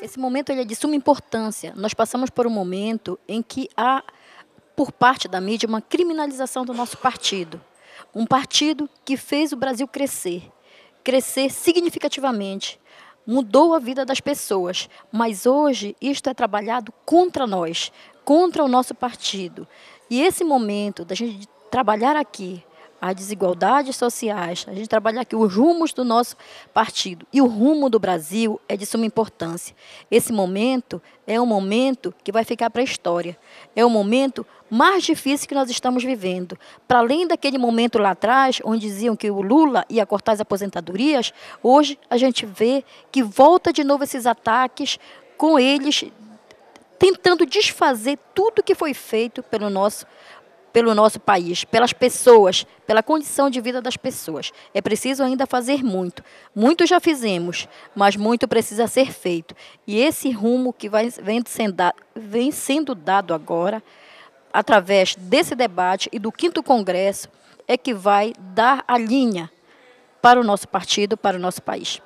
Esse momento ele é de suma importância. Nós passamos por um momento em que há, por parte da mídia, uma criminalização do nosso partido. Um partido que fez o Brasil crescer, crescer significativamente, mudou a vida das pessoas, mas hoje isto é trabalhado contra nós, contra o nosso partido. E esse momento da gente trabalhar aqui as desigualdades sociais, a gente trabalha aqui os rumos do nosso partido. E o rumo do Brasil é de suma importância. Esse momento é um momento que vai ficar para a história. É o um momento mais difícil que nós estamos vivendo. Para além daquele momento lá atrás, onde diziam que o Lula ia cortar as aposentadorias, hoje a gente vê que volta de novo esses ataques com eles tentando desfazer tudo que foi feito pelo nosso pelo nosso país, pelas pessoas, pela condição de vida das pessoas. É preciso ainda fazer muito. Muito já fizemos, mas muito precisa ser feito. E esse rumo que vai, vem, sendo vem sendo dado agora, através desse debate e do quinto congresso, é que vai dar a linha para o nosso partido, para o nosso país.